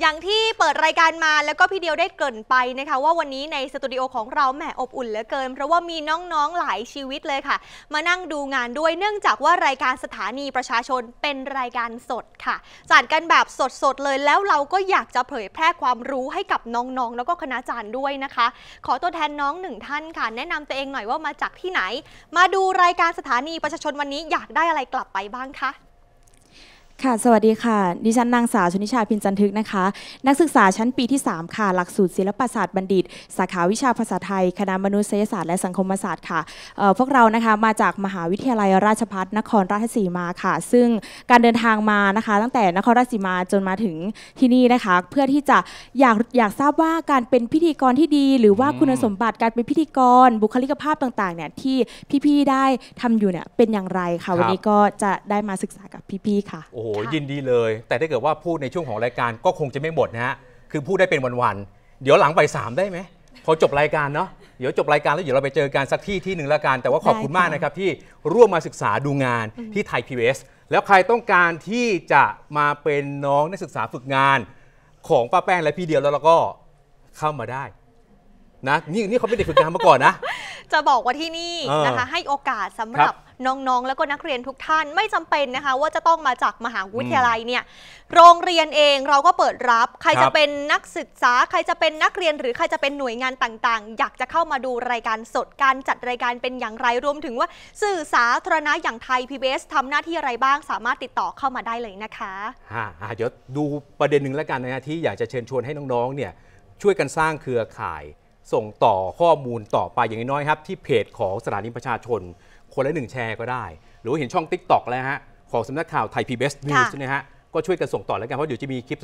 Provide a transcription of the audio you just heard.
อย่างที่เปิดรายการมาแล้วก็พี่เดียวได้เกริ่นไปนะคะ ว่าวันนี้ในสตูดิโอของเราแหมอบอุ่นเหลือเกินเพราะว่ามีน้องๆหลายชีวิตเลยค่ะ มานั่งดูงานด้วย เนื่องจากว่ารายการสถานีประชาชนเป็นรายการสดค่ะจัดกันแบบสดๆเลย แล้วเราก็อยากจะเผยแพร่ความรู้ให้กับน้องๆแล้วก็คณาจารย์ด้วยนะคะ ขอตัวแทนน้องหนึ่งท่านค่ะแนะนำตัวเองหน่อยว่ามาจากที่ไหน มาดูรายการสถานีประชาชนวันนี้อยากได้อะไรกลับไปบ้างคะค่ะสวัสดีค่ะดิฉันนางสาวชนิชาพินจันทึกนะคะ นักศึกษาชั้นปีที่ 3 ค่ะ หลักสูตรศิลปศาสตร์บัณฑิต สาขาวิชาภาษาไทย คณะมนุษยศาสตร์และสังคมศาสตร์ค่ะพวกเรานะคะมาจากมหาวิทยาลัยราชภัฏนครราชสีมาค่ะ ซึ่งการเดินทางมานะคะตั้งแต่นครราชสีมาจนมาถึงที่นี่นะคะ เพื่อที่จะอยากอยากทราบว่าการเป็นพิธีกรที่ดี หรือว่าคุณสมบัติการเป็นพิธีกร บุคลิกภาพต่างๆเนี่ยที่พี่ๆได้ทำอยู่เนี่ยเป็นอย่างไรค่ะวันนี้ก็จะได้มาศึกษากับพี่ๆค่ะโอหยินดีเลย แต่ถ้าเกิดว่าพูดในช่วงของรายการก็คงจะไม่หมดนะฮะคือพูดได้เป็นวันๆเดี๋ยวหลังบปสามได้ไหมพอจบรายการเนาะเดี๋ยวจบรายการแล้วเดี๋ยวเราไปเจอกันสักที่ที่หนึ่งละกันแต่ว่าขอบคุณมากนะครับที่ร่วมมาศึกษาดูงานที่ไทยพเอสแล้วใครต้องการที่จะมาเป็นน้องนักศึกษาฝึกงาน ของป้าแป้งและพี่เดียวแล้วเราก็เข้ามาได้นะนี่นี่เขาเป็นเด็กฝึกงานมาก่อนนะ จะบอกว่าที่นี่นะคะให้โอกาสสำหรับรบน้องๆ แล้วก็นักเรียนทุกท่านไม่จำเป็นนะคะ ว่าจะต้องมาจากมหาวิทยาลัยเนี่ยโรงเรียนเองเราก็เปิดรับใครจะเป็นนักศึกษา ใครจะเป็นนักเรียนหรือใครจะเป็นหน่วยงานต่างๆ อยากจะเข้ามาดูรายการสดการจัดรายการเป็นอย่างไรรวมถึงว่าสื่อสาธารณะอย่างไทยพีเอสทำหน้าที่อะไรบ้าง สามารถติดต่อเข้ามาได้เลยนะคะะะเดี๋ยวดูประเด็นหนึ่งแล้วกันนะที่อยากจะเชิญชวนให้น้องๆเนี่ยช่วยกันสร้างเครือข่ายส่งต่อข้อมูลต่อไปอย่างน้อยครับ ที่เพจของสถานีประชาชน คนละหนึ่งแชร์ก็ได้ หรือว่าเห็นช่อง t ิ k ็อกแล้วฮะของสำนักข่าวไทยพีบีเอสนิวส์นะฮะก็ช่วยกันส่งต่อแล้วกัน เพราะเดี๋ยวจะมีคลิป